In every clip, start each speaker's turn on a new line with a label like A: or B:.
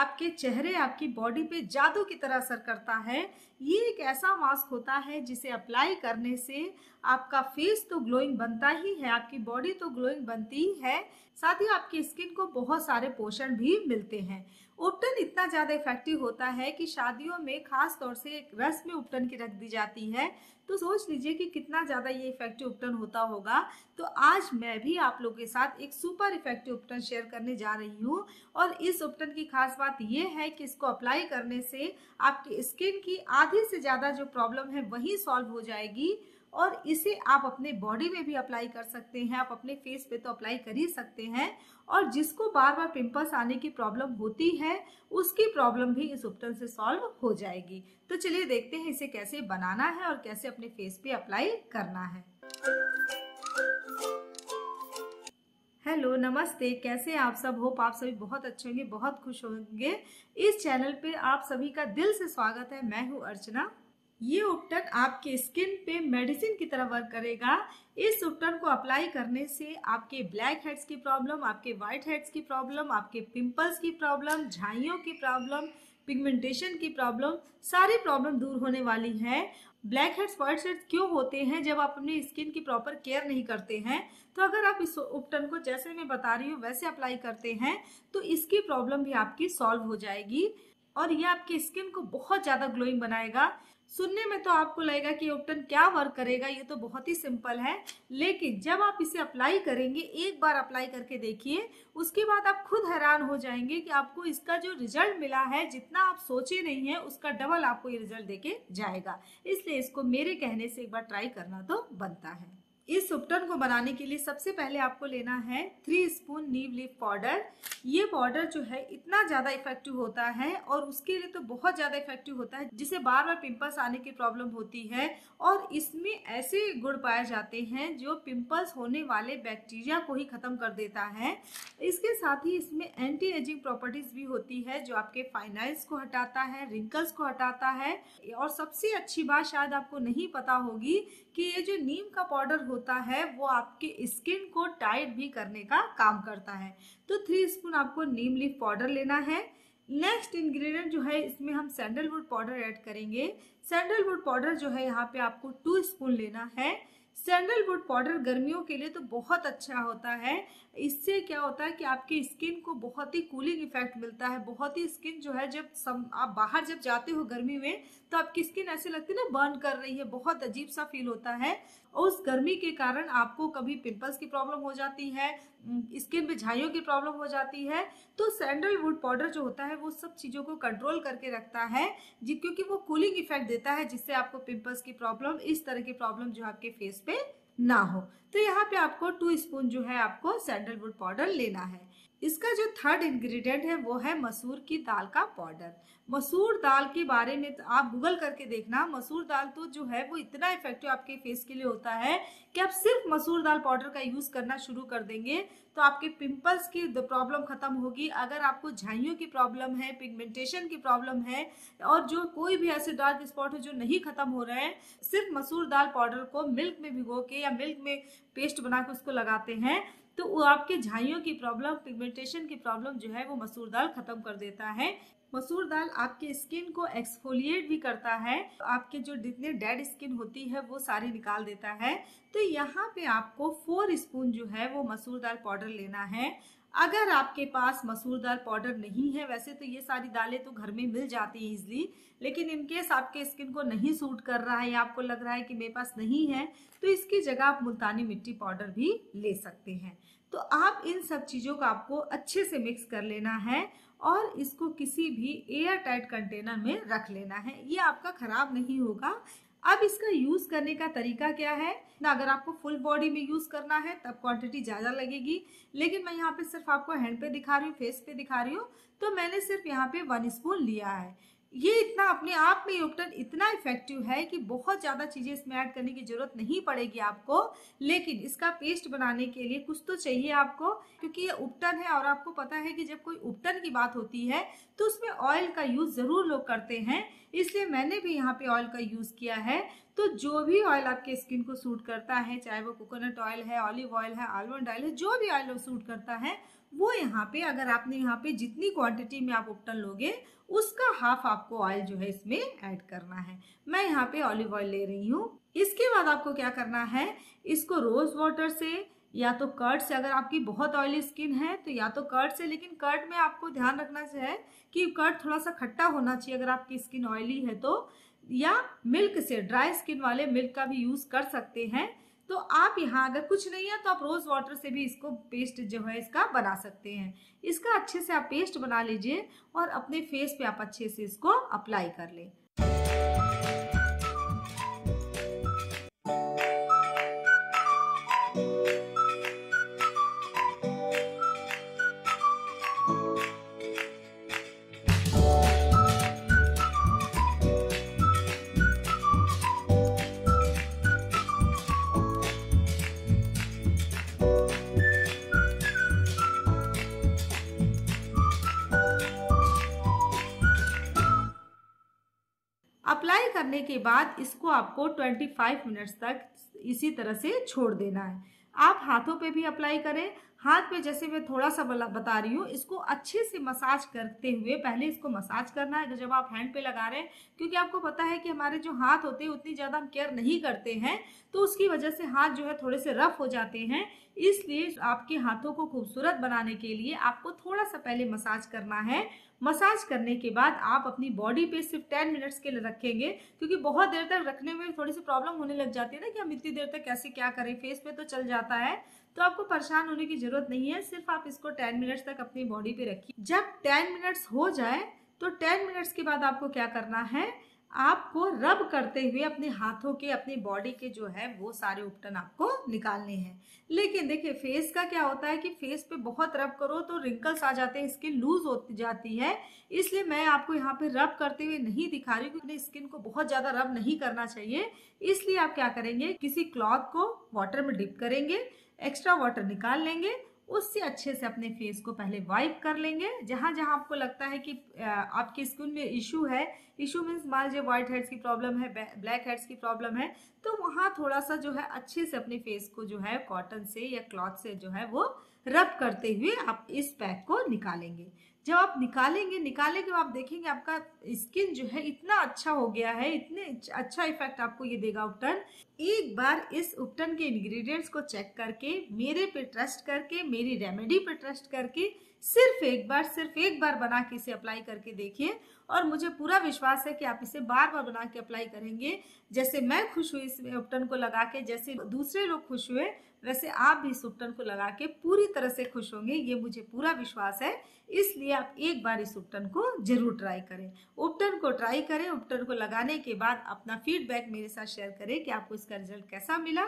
A: आपके चेहरे आपकी बॉडी पे जादू की तरह असर करता है ये एक ऐसा मास्क होता है जिसे अप्लाई करने से आपका फेस तो ग्लोइंग बनता ही है आपकी बॉडी तो ग्लोइंग बनती ही है साथ ही आपकी स्किन को बहुत सारे पोषण भी मिलते हैं उपटन इतना ज़्यादा इफेक्टिव होता है कि शादियों में खास तौर से एक रस में उपटन की रख दी जाती है तो सोच लीजिए कि कितना ज़्यादा ये इफेक्टिव उपटन होता होगा तो आज मैं भी आप लोगों के साथ एक सुपर इफेक्टिव उपटन शेयर करने जा रही हूँ और इस उपटन की खास बात यह है कि इसको अप्लाई करने से आपकी स्किन की आधी से ज़्यादा जो प्रॉब्लम है वही सॉल्व हो जाएगी और इसे आप अपने बॉडी में भी अप्लाई कर सकते हैं आप अपने फेस पे तो अप्लाई कर ही सकते हैं और जिसको बार बार पिंपल्स आने की प्रॉब्लम होती है उसकी प्रॉब्लम भी इस उपटन से सॉल्व हो जाएगी तो चलिए देखते हैं इसे कैसे बनाना है और कैसे अपने फेस पे अप्लाई करना है हेलो नमस्ते कैसे आप सब होप आप सभी बहुत अच्छे होंगे बहुत खुश होंगे इस चैनल पे आप सभी का दिल से स्वागत है मैं हूँ अर्चना ये उपटन आपके स्किन पे मेडिसिन की तरह वर्क करेगा इस उपटन को अप्लाई करने से आपके ब्लैक हेड्स की प्रॉब्लम आपके व्हाइट हेड्स की प्रॉब्लम आपके पिंपल्स की प्रॉब्लम झाइयों की प्रॉब्लम पिगमेंटेशन की प्रॉब्लम सारी प्रॉब्लम दूर होने वाली है ब्लैक हेड्स व्हाइट हेड्स क्यों होते हैं जब आप अपनी स्किन की प्रॉपर केयर नहीं करते हैं तो अगर आप इस उपटन को जैसे मैं बता रही हूँ वैसे अप्लाई करते हैं तो इसकी प्रॉब्लम भी आपकी सॉल्व हो जाएगी और ये आपकी स्किन को बहुत ज़्यादा ग्लोइंग बनाएगा सुनने में तो आपको लगेगा कि ओप्टन क्या वर्क करेगा ये तो बहुत ही सिंपल है लेकिन जब आप इसे अप्लाई करेंगे एक बार अप्लाई करके देखिए उसके बाद आप खुद हैरान हो जाएंगे कि आपको इसका जो रिजल्ट मिला है जितना आप सोचे नहीं है उसका डबल आपको ये रिजल्ट देके जाएगा इसलिए इसको मेरे कहने से एक बार ट्राई करना तो बनता है इस उपटन को बनाने के लिए सबसे पहले आपको लेना है three spoon neem leaf powder ये पाउडर जो है इतना ज़्यादा इफेक्टिव होता है और उसके लिए तो बहुत ज़्यादा इफेक्टिव होता है जिसे बार बार पिंपल्स आने की प्रॉब्लम होती है और इसमें ऐसे गुड़ पाए जाते हैं जो पिंपल्स होने वाले बैक्टीरिया को ही ख़त्म कर देता है इसके साथ ही इसमें एंटी एजिंग प्रॉपर्टीज़ भी होती है जो आपके फाइनाइल्स को हटाता है रिंकल्स को हटाता है और सबसे अच्छी बात शायद आपको नहीं पता होगी कि ये जो नीम का पाउडर हो होता है वो आपके स्किन को टाइट भी करने का काम करता है तो थ्री स्पून आपको नीम लीफ पाउडर लेना है नेक्स्ट इंग्रेडिएंट जो है इसमें हम सैंडलवुड पाउडर ऐड करेंगे सैंडलवुड पाउडर जो है यहाँ पे आपको टू स्पून लेना है सैंडलवुड पाउडर गर्मियों के लिए तो बहुत अच्छा होता है इससे क्या होता है कि आपकी स्किन को बहुत ही कूलिंग इफेक्ट मिलता है बहुत ही स्किन जो है जब सम आप बाहर जब जाते हो गर्मी में तो आपकी स्किन ऐसे लगती है ना बर्न कर रही है बहुत अजीब सा फील होता है उस गर्मी के कारण आपको कभी पिंपल्स की प्रॉब्लम हो जाती है स्किन में झाइयों की प्रॉब्लम हो जाती है तो सैंडलवुड पाउडर जो होता है वो सब चीज़ों को कंट्रोल करके रखता है जी क्योंकि वो कूलिंग इफेक्ट देता है जिससे आपको पिंपल्स की प्रॉब्लम इस तरह की प्रॉब्लम जो आपके फेस पे ना हो तो यहाँ पे आपको टू स्पून जो है आपको सैंडलवुड पाउडर लेना है इसका जो थर्ड इंग्रेडिएंट है वो है मसूर की दाल का पाउडर मसूर दाल के बारे में तो आप गूगल करके देखना मसूर दाल तो जो है वो इतना इफेक्टिव आपके फेस के लिए होता है कि आप सिर्फ मसूर दाल पाउडर का यूज़ करना शुरू कर देंगे तो आपके पिंपल्स की प्रॉब्लम ख़त्म होगी अगर आपको झाइयों की प्रॉब्लम है पिगमेंटेशन की प्रॉब्लम है और जो कोई भी ऐसे डार्क स्पॉट है जो नहीं ख़त्म हो रहे हैं सिर्फ मसूर दाल पाउडर को मिल्क में भिगो के या मिल्क में पेस्ट बना के उसको लगाते हैं तो वो आपके झाइयों की प्रॉब्लम पिगमेंटेशन की प्रॉब्लम जो है वो मसूर दाल खत्म कर देता है मसूर दाल आपके स्किन को एक्सफोलिएट भी करता है तो आपके जो जितने डेड स्किन होती है वो सारी निकाल देता है तो यहाँ पे आपको फोर स्पून जो है वो मसूर दाल पाउडर लेना है अगर आपके पास मसूर दाल पाउडर नहीं है वैसे तो ये सारी दालें तो घर में मिल जाती हैं इजली लेकिन इनकेस आपके स्किन को नहीं सूट कर रहा है या आपको लग रहा है कि मेरे पास नहीं है तो इसकी जगह आप मुल्तानी मिट्टी पाउडर भी ले सकते हैं तो आप इन सब चीज़ों को आपको अच्छे से मिक्स कर लेना है और इसको किसी भी एयर टाइट कंटेनर में रख लेना है ये आपका ख़राब नहीं होगा अब इसका यूज करने का तरीका क्या है ना अगर आपको फुल बॉडी में यूज करना है तब क्वांटिटी ज्यादा लगेगी लेकिन मैं यहाँ पे सिर्फ आपको हैंड पे दिखा रही हूँ फेस पे दिखा रही हूँ तो मैंने सिर्फ यहाँ पे वन स्पून लिया है ये इतना अपने आप में योगटन इतना इफेक्टिव है कि बहुत ज़्यादा चीज़ें इसमें ऐड करने की ज़रूरत नहीं पड़ेगी आपको लेकिन इसका पेस्ट बनाने के लिए कुछ तो चाहिए आपको क्योंकि ये उपटन है और आपको पता है कि जब कोई उपटन की बात होती है तो उसमें ऑयल का यूज़ ज़रूर लोग करते हैं इसलिए मैंने भी यहाँ पे ऑयल का यूज़ किया है तो जो भी ऑयल आपके स्किन को सूट करता है चाहे वो कोकोनट ऑयल है ऑलिव ऑयल है आलमंड ऑयल है जो भी ऑयल सूट करता है वो यहाँ पे अगर आपने यहाँ पे जितनी क्वांटिटी में आप उपटन लोगे उसका हाफ आपको ऑयल जो है इसमें ऐड करना है मैं यहाँ पे ऑलिव ऑयल ले रही हूँ इसके बाद आपको क्या करना है इसको रोज वाटर से या तो कर्ट से अगर आपकी बहुत ऑयली स्किन है तो या तो कर्ट से लेकिन कर्ट में आपको ध्यान रखना है कि कर्ट थोड़ा सा खट्टा होना चाहिए अगर आपकी स्किन ऑयली है तो या मिल्क से ड्राई स्किन वाले मिल्क का भी यूज़ कर सकते हैं तो आप यहाँ अगर कुछ नहीं है तो आप रोज़ वाटर से भी इसको पेस्ट जो है इसका बना सकते हैं इसका अच्छे से आप पेस्ट बना लीजिए और अपने फेस पे आप अच्छे से इसको अप्लाई कर लें करने के बाद इसको आपको 25 मिनट्स तक इसी तरह से छोड़ देना है आप हाथों पे भी अप्लाई करें हाथ पे जैसे मैं थोड़ा सा बता रही हूँ इसको अच्छे से मसाज करते हुए पहले इसको मसाज करना है जब आप हैंड पे लगा रहे हैं क्योंकि आपको पता है कि हमारे जो हाथ होते हैं उतनी ज़्यादा हम केयर नहीं करते हैं तो उसकी वजह से हाथ जो है थोड़े से रफ हो जाते हैं इसलिए आपके हाथों को खूबसूरत बनाने के लिए आपको थोड़ा सा पहले मसाज करना है मसाज करने के बाद आप अपनी बॉडी पे सिर्फ टेन मिनट्स के लिए रखेंगे क्योंकि बहुत देर तक रखने में थोड़ी सी प्रॉब्लम होने लग जाती है ना कि हम इतनी देर तक कैसे क्या करें फेस पे तो चल जाता है तो आपको परेशान होने की जरूरत नहीं है सिर्फ आप इसको टेन मिनट्स तक अपनी बॉडी पे रखिए जब टेन मिनट्स हो जाए तो टेन मिनट्स के बाद आपको क्या करना है आपको रब करते हुए अपने हाथों के अपनी बॉडी के जो है वो सारे उपटन आपको निकालने हैं लेकिन देखिए फेस का क्या होता है कि फेस पे बहुत रब करो तो रिंकल्स आ जाते हैं स्किन लूज होती जाती है इसलिए मैं आपको यहाँ पे रब करते हुए नहीं दिखा रही हूँ क्योंकि स्किन को बहुत ज़्यादा रब नहीं करना चाहिए इसलिए आप क्या करेंगे किसी क्लॉथ को वाटर में डिप करेंगे एक्स्ट्रा वाटर निकाल लेंगे उससे अच्छे से अपने फेस को पहले वाइप कर लेंगे जहाँ जहाँ आपको लगता है कि आपकी स्किन में इशू है इशू मीन्स मान लीजिए व्हाइट हेड्स की प्रॉब्लम है ब्लैक हेड्स की प्रॉब्लम है तो वहाँ थोड़ा सा जो है अच्छे से अपने फेस को जो है कॉटन से या क्लॉथ से जो है वो रब करते हुए आप इस पैक को निकालेंगे जब आप निकालेंगे निकाले के आप देखेंगे आपका स्किन जो है इतना अच्छा हो गया है इतने अच्छा इफेक्ट आपको ये देगा उपटन एक बार इस उपटन के इंग्रेडिएंट्स को चेक करके मेरे पे ट्रस्ट करके मेरी रेमेडी पे ट्रस्ट करके सिर्फ एक बार सिर्फ एक बार बना के इसे अप्लाई करके देखिए और मुझे पूरा विश्वास है कि आप इसे बार बार बना के अप्लाई करेंगे जैसे मैं खुश हुई इस उपटन को लगा के जैसे दूसरे लोग खुश हुए वैसे आप भी सुपटन को लगा के पूरी तरह से खुश होंगे ये मुझे पूरा विश्वास है इसलिए आप एक बार इस उपटन को जरूर ट्राई करें उपटन को ट्राई करें उपटन को लगाने के बाद अपना फीडबैक मेरे साथ शेयर करें कि आपको इसका रिजल्ट कैसा मिला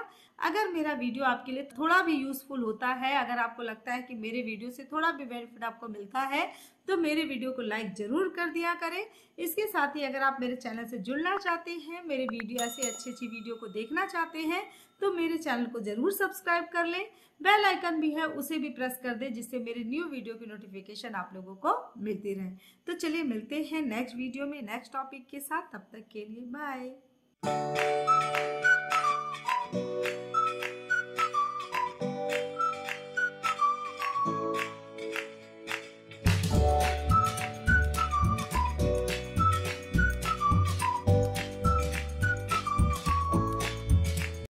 A: अगर मेरा वीडियो आपके लिए थोड़ा भी यूजफुल होता है अगर आपको लगता है कि मेरे वीडियो से थोड़ा भी बेनिफिट आपको मिलता है तो मेरे वीडियो को लाइक ज़रूर कर दिया करें इसके साथ ही अगर आप मेरे चैनल से जुड़ना चाहते हैं मेरे वीडियो ऐसी अच्छी अच्छी वीडियो को देखना चाहते हैं तो मेरे चैनल को ज़रूर सब्सक्राइब कर लें बेल आइकन भी है उसे भी प्रेस कर दें जिससे मेरे न्यू वीडियो की नोटिफिकेशन आप लोगों को मिलती रहे तो चलिए मिलते हैं नेक्स्ट वीडियो में नेक्स्ट टॉपिक के साथ तब तक के लिए बाय